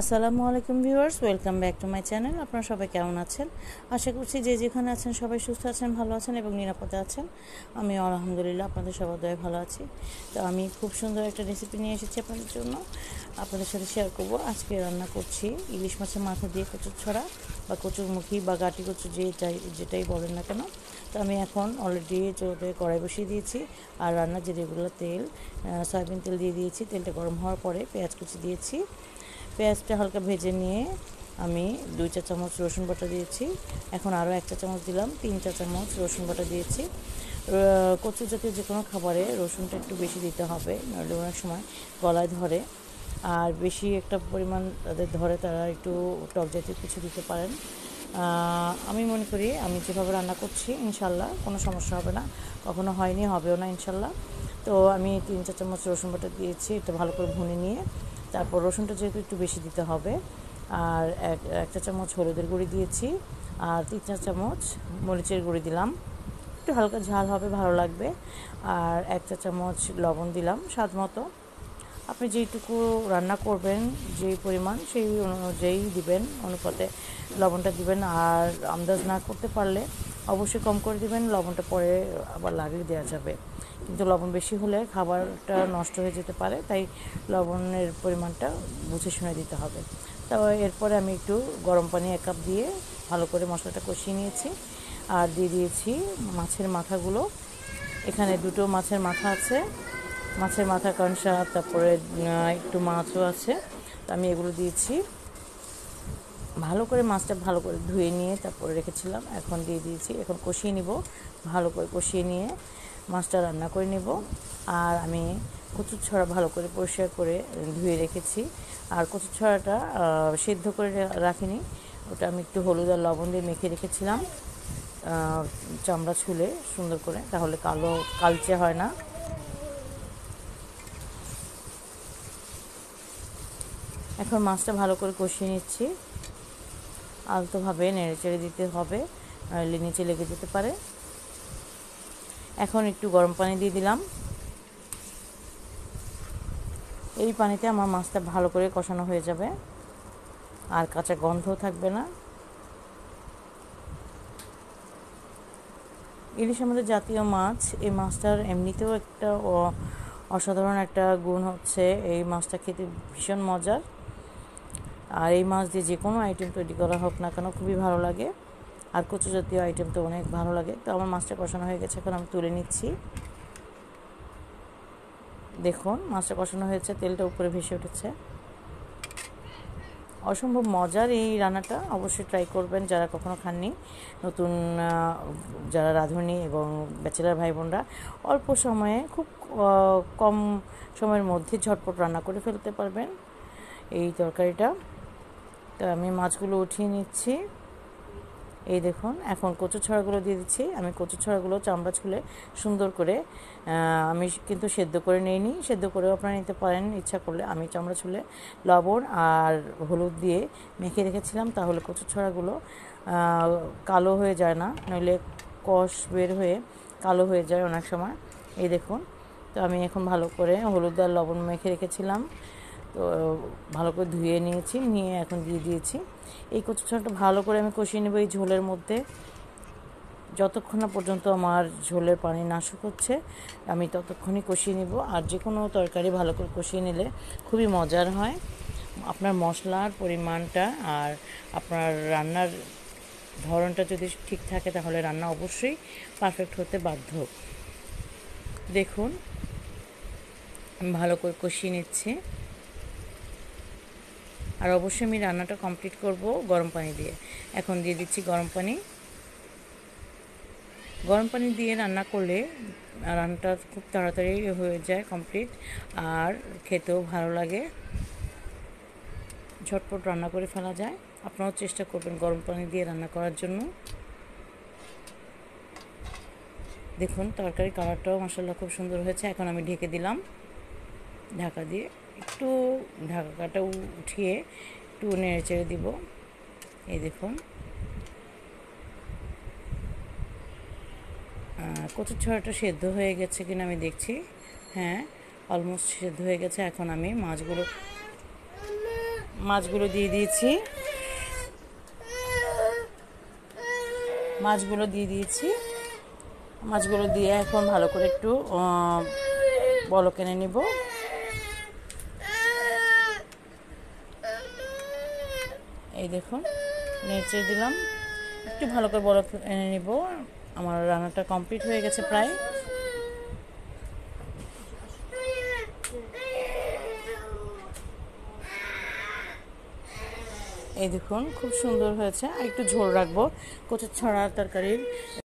আসসালামু আলাইকুম viewers welcome back to my channel আপনারা সবাই কেমন আছেন আশা করছি যে যেখানে আছেন সবাই সুস্থ আছেন ভালো আছেন এবং নিরাপদে আছেন আমি আলহামদুলিল্লাহ আপনাদের সবার দয়ে ভালো আছি তো আমি খুব সুন্দর একটা রেসিপি নিয়ে এসেছি আপনাদের জন্য আপনাদের সাথে শেয়ার করব আজকে রান্না করছি ইলিশ মাছের মাথা দিয়ে কচুর ছড়া বা কচুর মুখি বা গাটি কচু যে যেটাই বলেন না কেন তো আমি এখন অলরেডি চোতে কড়াই বসিয়ে দিয়েছি আর রান্নার যে রেগুলার তেল সয়াবিন তেল দিয়ে দিয়েছি তেলটা গরম হওয়ার পরে পেঁয়াজ কুচি দিয়েছি পেঁয়াজটা হালকা ভেজে নিয়ে আমি দুই চা চামচ রসুন বাটা দিয়েছি এখন আরও এক চা চামচ দিলাম তিন চা চামচ রসুন বাটা দিয়েছি কচু জাতীয় যে কোনো খাবারে রসুনটা একটু বেশি দিতে হবে নাহলে অনেক সময় গলায় ধরে আর বেশি একটা পরিমাণ তাদের ধরে তারা একটু টক জাতীয় কিছু দিতে পারেন আমি মনে করি আমি যেভাবে রান্না করছি ইনশাল্লাহ কোনো সমস্যা হবে না কখনো হয়নি হবেও না ইনশাল্লাহ তো আমি তিন চার চামচ রসুন বাটা দিয়েছি এটা ভালো করে ভুনে নিয়ে তারপর রসুনটা যেহেতু একটু বেশি দিতে হবে আর এক একটা চামচ হলুদের গুঁড়ি দিয়েছি আর তিন চার চামচ মরিচের গুঁড়ি দিলাম একটু হালকা ঝাল হবে ভালো লাগবে আর এক চা চামচ লবণ দিলাম স্বাদ মতো আপনি যেইটুকু রান্না করবেন যেই পরিমাণ সেই অনুযায়ী দিবেন অনুপাতে লবণটা দিবেন আর আন্দাজ না করতে পারলে অবশ্যই কম করে দিবেন লবণটা পরে আবার লাগিয়ে দেওয়া যাবে কিন্তু লবণ বেশি হলে খাবারটা নষ্ট হয়ে যেতে পারে তাই লবণের পরিমাণটা বুঝে শুনে দিতে হবে তা এরপরে আমি একটু গরম পানি এক কাপ দিয়ে ভালো করে মশলাটা কষিয়ে নিয়েছি আর দিয়ে দিয়েছি মাছের মাথাগুলো এখানে দুটো মাছের মাথা আছে মাছের মাথা কাঁসা তারপরে একটু মাছও আছে তো আমি এগুলো দিয়েছি ভালো করে মাছটা ভালো করে ধুয়ে নিয়ে তারপরে রেখেছিলাম এখন দিয়ে দিয়েছি এখন কষিয়ে নিব ভালো করে কষিয়ে নিয়ে মাছটা রান্না করে নেব আর আমি কচুর ছড়া ভালো করে পরিষ্কার করে ধুয়ে রেখেছি আর কচুর ছড়াটা সেদ্ধ করে রাখিনি ওটা আমি একটু হলুদ আর লবণ দিয়ে মেখে রেখেছিলাম চামড়া ছুলে সুন্দর করে তাহলে কালো কালচে হয় না এখন মাছটা ভালো করে কষিয়ে নিচ্ছি আলতোভাবে নেড়ে চেড়ে দিতে হবে নিচে লেগে যেতে পারে এখন একটু গরম পানি দিয়ে দিলাম এই পানিতে আমার মাছটা ভালো করে কষানো হয়ে যাবে আর কাঁচা গন্ধও থাকবে না ইলিশ আমাদের জাতীয় মাছ এই মাছটার এমনিতেও একটা অসাধারণ একটা গুণ হচ্ছে এই মাছটা খেতে ভীষণ মজার আর এই মাছ দিয়ে যে কোনো আইটেম তৈরি করা হোক না কেন খুবই ভালো লাগে আর কচু জাতীয় আইটেম তো অনেক ভালো লাগে তো আমার মাছটা কষানো হয়ে গেছে এখন আমি তুলে নিচ্ছি দেখুন মাছটা কষানো হয়েছে তেলটা উপরে ভেসে উঠেছে অসম্ভব মজার এই রান্নাটা অবশ্যই ট্রাই করবেন যারা কখনো খাননি নতুন যারা রাঁধুনি এবং ব্যাচেলার ভাই বোনরা অল্প সময়ে খুব কম সময়ের মধ্যে ঝটপট রান্না করে ফেলতে পারবেন এই তরকারিটা তো আমি মাছগুলো উঠিয়ে নিচ্ছি এই দেখুন এখন কচু ছড়াগুলো দিয়ে দিচ্ছি আমি কচু ছড়াগুলো চামড়া ছুলে সুন্দর করে আমি কিন্তু সেদ্ধ করে নিয়ে নিই সেদ্ধ করেও আপনারা নিতে পারেন ইচ্ছা করলে আমি চামড়া ছুলে লবণ আর হলুদ দিয়ে মেখে রেখেছিলাম তাহলে কচু ছড়াগুলো কালো হয়ে যায় না নইলে কষ বের হয়ে কালো হয়ে যায় অনেক সময় এই দেখুন তো আমি এখন ভালো করে হলুদ আর লবণ মেখে রেখেছিলাম তো ভালো করে ধুয়ে নিয়েছি নিয়ে এখন দিয়ে দিয়েছি এই কচু শাকটা ভালো করে আমি কষিয়ে নেবো এই ঝোলের মধ্যে যতক্ষণ না পর্যন্ত আমার ঝোলের পানি নাশ করছে আমি ততক্ষণই কষিয়ে নেব আর যে কোনো তরকারি ভালো করে কষিয়ে নিলে খুবই মজার হয় আপনার মশলার পরিমাণটা আর আপনার রান্নার ধরনটা যদি ঠিক থাকে তাহলে রান্না অবশ্যই পারফেক্ট হতে বাধ্য দেখুন ভালো করে কষিয়ে নিচ্ছে আর অবশ্যই আমি রান্নাটা কমপ্লিট করব গরম পানি দিয়ে এখন দিয়ে দিচ্ছি গরম পানি গরম পানি দিয়ে রান্না করলে রান্নাটা খুব তাড়াতাড়ি হয়ে যায় কমপ্লিট আর খেতেও ভালো লাগে ঝটপট রান্না করে ফেলা যায় আপনারাও চেষ্টা করবেন গরম পানি দিয়ে রান্না করার জন্য দেখুন তরকারি কালারটাও মশলা খুব সুন্দর হয়েছে এখন আমি ঢেকে দিলাম ঢাকা দিয়ে একটু ঢাকাটা উঠিয়ে একটু নেড়ে চেড়ে দিব এই দেখুন কচুর ছড়াটা সেদ্ধ হয়ে গেছে কিনা আমি দেখছি হ্যাঁ অলমোস্ট সেদ্ধ হয়ে গেছে এখন আমি মাছগুলো মাছগুলো দিয়ে দিয়েছি মাছগুলো দিয়ে দিয়েছি মাছগুলো দিয়ে এখন ভালো করে একটু বলকেনে নিব এই দেখুন নেচে দিলাম একটু ভালো করে বরফ এনে নিব আমার রান্নাটা কমপ্লিট হয়ে গেছে প্রায় এই দেখুন খুব সুন্দর হয়েছে আর একটু ঝোল রাখবো কচুর ছড়া তরকারির